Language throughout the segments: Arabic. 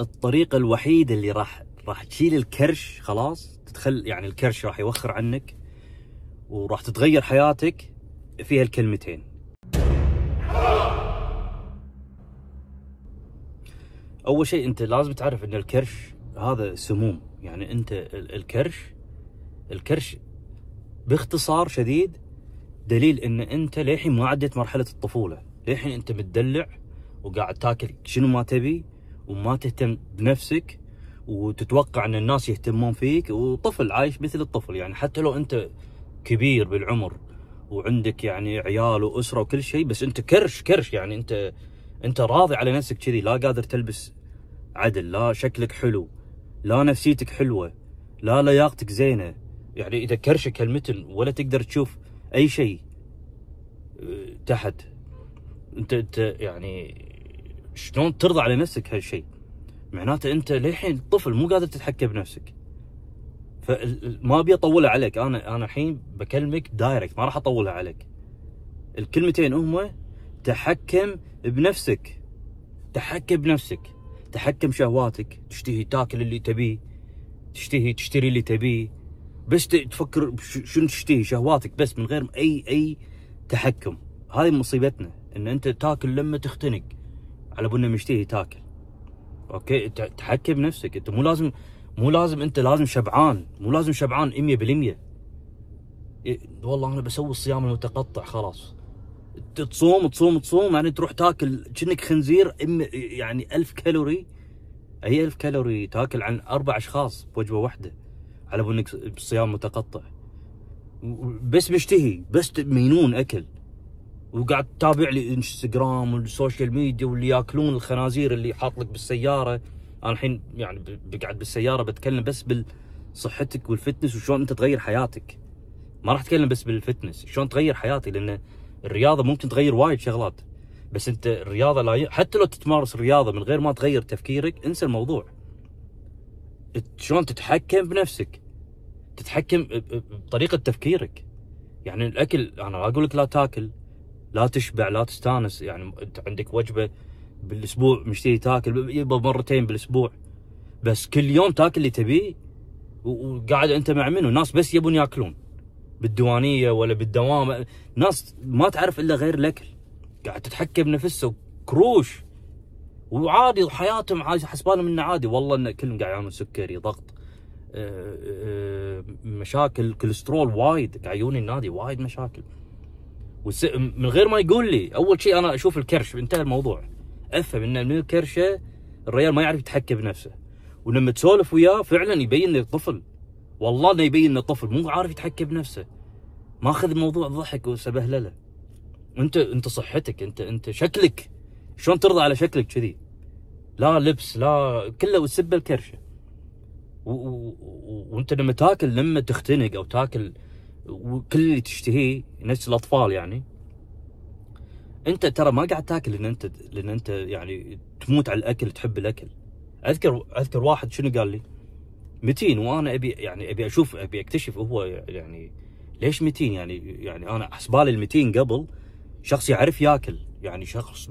الطريقه الوحيده اللي راح راح تشيل الكرش خلاص تتخل يعني الكرش راح يوخر عنك وراح تتغير حياتك فيها الكلمتين اول شيء انت لازم تعرف ان الكرش هذا سموم يعني انت الكرش الكرش باختصار شديد دليل ان انت للحين ما عديت مرحله الطفوله للحين انت متدلع وقاعد تاكل شنو ما تبي وما تهتم بنفسك وتتوقع ان الناس يهتمون فيك وطفل عايش مثل الطفل يعني حتى لو انت كبير بالعمر وعندك يعني عيال واسره وكل شيء بس انت كرش كرش يعني انت انت راضي على نفسك كذي لا قادر تلبس عدل لا شكلك حلو لا نفسيتك حلوه لا لياقتك زينه يعني اذا كرشك هالمتن ولا تقدر تشوف اي شيء آه، تحت انت انت يعني شلون ترضى على نفسك هالشيء معناته انت للحين طفل مو قادر تتحكم بنفسك فما ابي اطولها عليك انا انا الحين بكلمك دايركت ما راح اطولها عليك الكلمتين هم تحكم بنفسك تحكم بنفسك تحكم شهواتك تشتهي تاكل اللي تبيه تشتهي تشتري اللي تبيه بس تفكر شنو تشتهي شهواتك بس من غير اي اي تحكم هاي مصيبتنا ان انت تاكل لما تختنق على بنا مشتهي تاكل اوكي تحكي بنفسك انت مو لازم مو لازم انت لازم شبعان مو لازم شبعان 100% إيه، والله انا بسوي الصيام المتقطع خلاص تصوم تصوم تصوم يعني تروح تاكل كأنك خنزير يعني ألف كالوري هي ألف كالوري تاكل عن أربع أشخاص بوجبة واحدة على بنك صيام متقطع بس مشتهي بس مينون أكل وقاعد تتابع لي انستغرام والسوشيال ميديا واللي ياكلون الخنازير اللي حاط لك بالسياره انا الحين يعني بقعد بالسياره بتكلم بس بصحتك والفتنس وشلون انت تغير حياتك ما راح اتكلم بس بالفتنس شلون تغير حياتي لان الرياضه ممكن تغير وايد شغلات بس انت الرياضه لا ي... حتى لو تتمارس الرياضه من غير ما تغير تفكيرك انسى الموضوع شلون تتحكم بنفسك تتحكم بطريقه تفكيرك يعني الاكل انا لا اقول لك لا تاكل لا تشبع لا تستانس يعني انت عندك وجبه بالاسبوع مشتري تاكل مرتين بالاسبوع بس كل يوم تاكل اللي تبيه وقاعد انت مع منو ناس بس يبون ياكلون بالديوانيه ولا بالدوام ناس ما تعرف الا غير الاكل قاعد تتحكم بنفسه كروش وعادي وحياتهم عادي حسبانهم انه عادي والله ان كلهم قاعد يعانون سكري ضغط آه، آه، مشاكل كوليسترول وايد قاعد يجون النادي وايد مشاكل وس... من غير ما يقول لي اول شيء انا اشوف الكرش انتهى الموضوع افهم ان من الكرشه الريال ما يعرف يتحكم بنفسه ولما تسولف وياه فعلا يبين لي الطفل والله انه يبين انه طفل مو عارف يتحكم بنفسه ماخذ الموضوع ضحك وسبهلله انت انت صحتك انت انت شكلك شلون ترضى على شكلك كذي لا لبس لا كله وسب الكرشه وانت لما تاكل لما تختنق او تاكل وكل اللي تشتهيه نفس الاطفال يعني انت ترى ما قاعد تاكل لان انت لان انت يعني تموت على الاكل تحب الاكل اذكر اذكر واحد شنو قال لي متين وانا ابي يعني ابي اشوف ابي اكتشف هو يعني ليش متين يعني يعني انا حسبالي المتين قبل شخص يعرف ياكل يعني شخص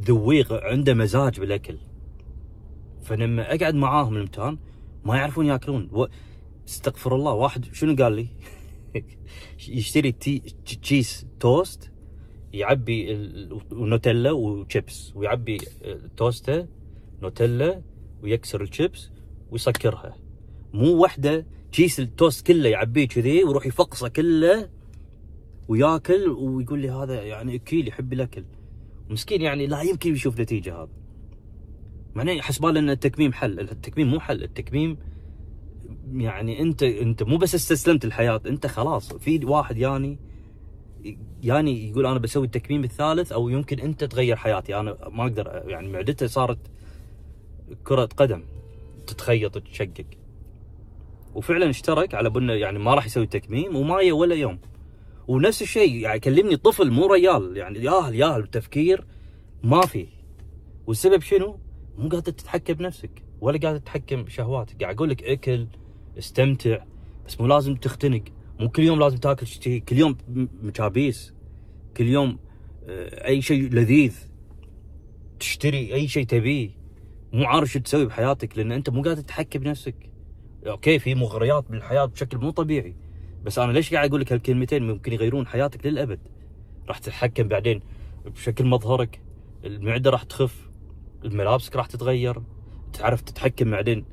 ذويق عنده مزاج بالاكل فلما اقعد معاهم المتان ما يعرفون ياكلون استغفر الله واحد شنو قال لي يشتري تي تشيز توست يعبي ونوتيلا وشيبس ويعبي توسته نوتيلا ويكسر الشيبس ويسكرها مو وحده تشيز التوست كله يعبيه كذي ويروح يفقصه كله وياكل ويقول لي هذا يعني اكيل يحب الاكل مسكين يعني لا يمكن يشوف نتيجه هذا معناه حسبال ان التكميم حل التكميم مو حل التكميم يعني انت انت مو بس استسلمت الحياه انت خلاص في واحد يعني يعني يقول انا بسوي التكميم الثالث او يمكن انت تغير حياتي انا ما اقدر يعني معدته صارت كره قدم تتخيط تشقق وفعلا اشترك على بنا يعني ما راح يسوي تكميم وما يا ولا يوم ونفس الشيء يعني كلمني طفل مو ريال يعني ياهل ياهل تفكير ما في والسبب شنو؟ مو قادر تتحكم بنفسك ولا قادر تتحكم بشهواتك قاعد اقول لك اكل استمتع بس مو لازم تختنق مو كل يوم لازم تاكل شيء كل يوم مكابيس كل يوم آه، اي شيء لذيذ تشتري اي شيء تبيه مو عارف شو تسوي بحياتك لان انت مو قادر تتحكم بنفسك اوكي في مغريات بالحياه بشكل مو طبيعي بس انا ليش قاعد اقول لك هالكلمتين ممكن يغيرون حياتك للابد راح تتحكم بعدين بشكل مظهرك المعده راح تخف ملابسك راح تتغير تعرف تتحكم بعدين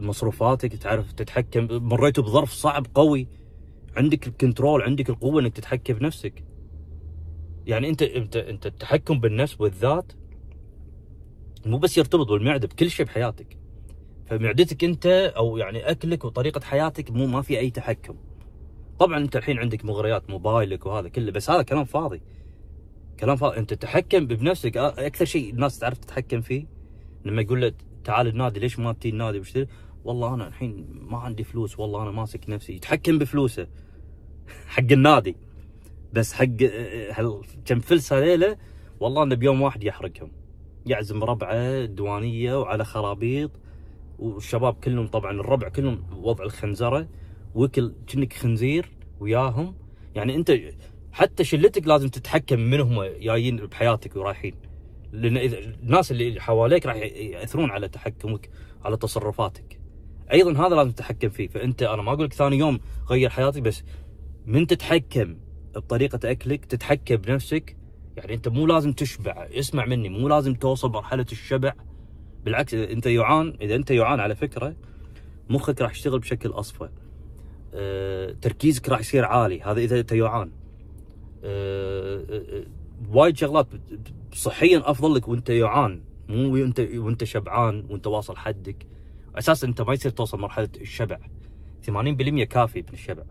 مصروفاتك تعرف تتحكم مريت بظرف صعب قوي عندك الكنترول عندك القوه انك تتحكم بنفسك يعني انت انت انت التحكم بالنفس والذات مو بس يرتبط بالمعده بكل شيء بحياتك فمعدتك انت او يعني اكلك وطريقه حياتك مو ما في اي تحكم طبعا انت الحين عندك مغريات موبايلك وهذا كله بس هذا كلام فاضي كلام فاضي انت تتحكم بنفسك اكثر شيء الناس تعرف تتحكم فيه لما يقول لك تعال النادي ليش ما تجي النادي بشتري والله انا الحين ما عندي فلوس والله انا ماسك نفسي يتحكم بفلوسه حق النادي بس حق هل كم فلس هذيله والله انه بيوم واحد يحرقهم يعزم ربعه دوانيه وعلى خرابيط والشباب كلهم طبعا الربع كلهم وضع الخنزره وكل كنك خنزير وياهم يعني انت حتى شلتك لازم تتحكم من هم جايين بحياتك ورايحين لان الناس اللي حواليك راح ياثرون على تحكمك على تصرفاتك ايضا هذا لازم تتحكم فيه فانت انا ما اقول لك ثاني يوم غير حياتي بس من تتحكم بطريقه اكلك تتحكم بنفسك يعني انت مو لازم تشبع اسمع مني مو لازم توصل مرحله الشبع بالعكس اذا انت جوعان اذا انت جوعان على فكره مخك راح يشتغل بشكل اصفى أه، تركيزك راح يصير عالي هذا اذا انت جوعان أه،, آه،, آه، وايد شغلات صحيا افضل لك وانت جوعان مو وانت وانت شبعان وانت واصل حدك اساسا انت ما يصير توصل مرحله الشبع 80% كافي من الشبع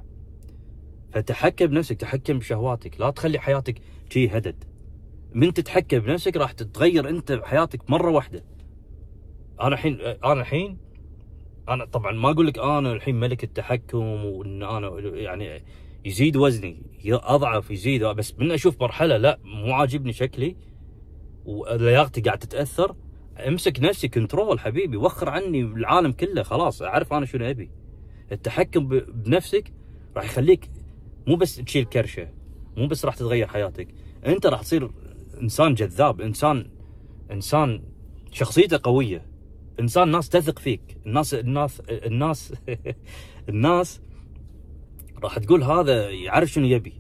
فتحكم بنفسك تحكم بشهواتك لا تخلي حياتك شي هدد من تتحكم بنفسك راح تتغير انت حياتك مره واحده انا الحين انا الحين انا طبعا ما اقول لك انا الحين ملك التحكم وان انا يعني يزيد وزني اضعف يزيد بس من اشوف مرحله لا مو عاجبني شكلي ولياقتي قاعد تتاثر امسك نفسي كنترول حبيبي وخر عني العالم كله خلاص اعرف انا شنو ابي التحكم بنفسك راح يخليك مو بس تشيل كرشه مو بس راح تتغير حياتك انت راح تصير انسان جذاب انسان انسان شخصيته قويه انسان ناس تثق فيك الناس الناس الناس الناس راح تقول هذا يعرف شنو يبي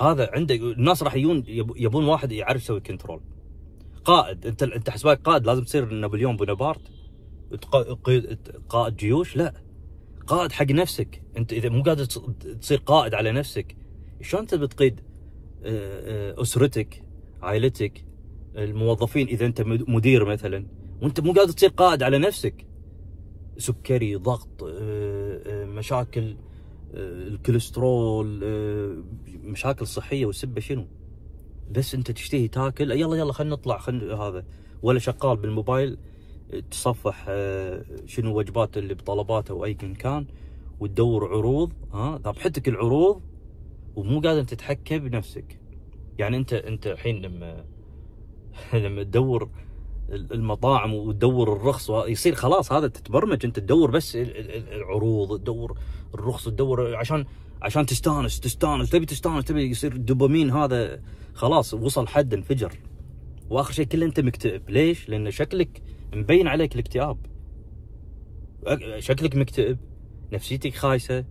هذا عنده الناس راح يجون يبون واحد يعرف يسوي كنترول قائد انت انت حسباك قائد لازم تصير نابليون بونابارت قائد جيوش لا قائد حق نفسك انت اذا مو قادر تصير قائد على نفسك شلون انت بتقيد آه، آه، اسرتك عائلتك الموظفين اذا انت مدير مثلا وانت مو قادر تصير قائد على نفسك سكري ضغط آه، مشاكل آه، الكوليسترول آه، مشاكل صحيه وسبه شنو بس انت تشتهي تاكل يلا يلا خلينا نطلع خلينا هذا ولا شغال بالموبايل تصفح آه، شنو وجبات اللي بطلباته واي كان كان وتدور عروض ها ذبحتك العروض ومو قادر تتحكم بنفسك يعني انت انت الحين لما لما تدور المطاعم وتدور الرخص يصير خلاص هذا تتبرمج انت تدور بس العروض تدور الرخص تدور عشان عشان تستانس تستانس تبي تستانس تبي يصير الدوبامين هذا خلاص وصل حد انفجر واخر شيء كله انت مكتئب ليش؟ لان شكلك مبين عليك الاكتئاب شكلك مكتئب نفسيتك خايسه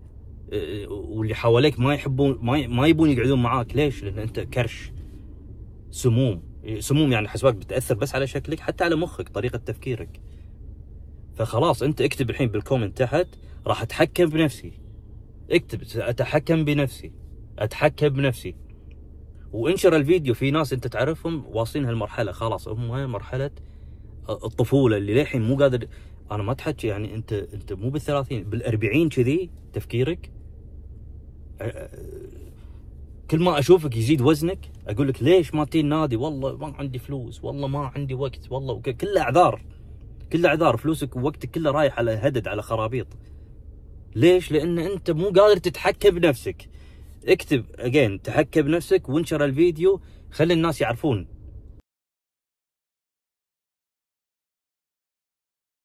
واللي حواليك ما يحبون ما يبون يقعدون معاك ليش؟ لان انت كرش سموم سموم يعني حسواك بتاثر بس على شكلك حتى على مخك طريقه تفكيرك فخلاص انت اكتب الحين بالكومنت تحت راح اتحكم بنفسي اكتب اتحكم بنفسي اتحكم بنفسي وانشر الفيديو في ناس انت تعرفهم واصلين هالمرحله خلاص هم مرحله الطفوله اللي للحين مو قادر انا ما اتحكي يعني انت انت مو بالثلاثين بالاربعين كذي تفكيرك كل ما اشوفك يزيد وزنك اقول لك ليش ما تجي النادي والله ما عندي فلوس والله ما عندي وقت والله كله اعذار كله اعذار فلوسك ووقتك كله رايح على هدد على خرابيط ليش لان انت مو قادر تتحكم بنفسك اكتب اجين تحكم بنفسك وانشر الفيديو خلي الناس يعرفون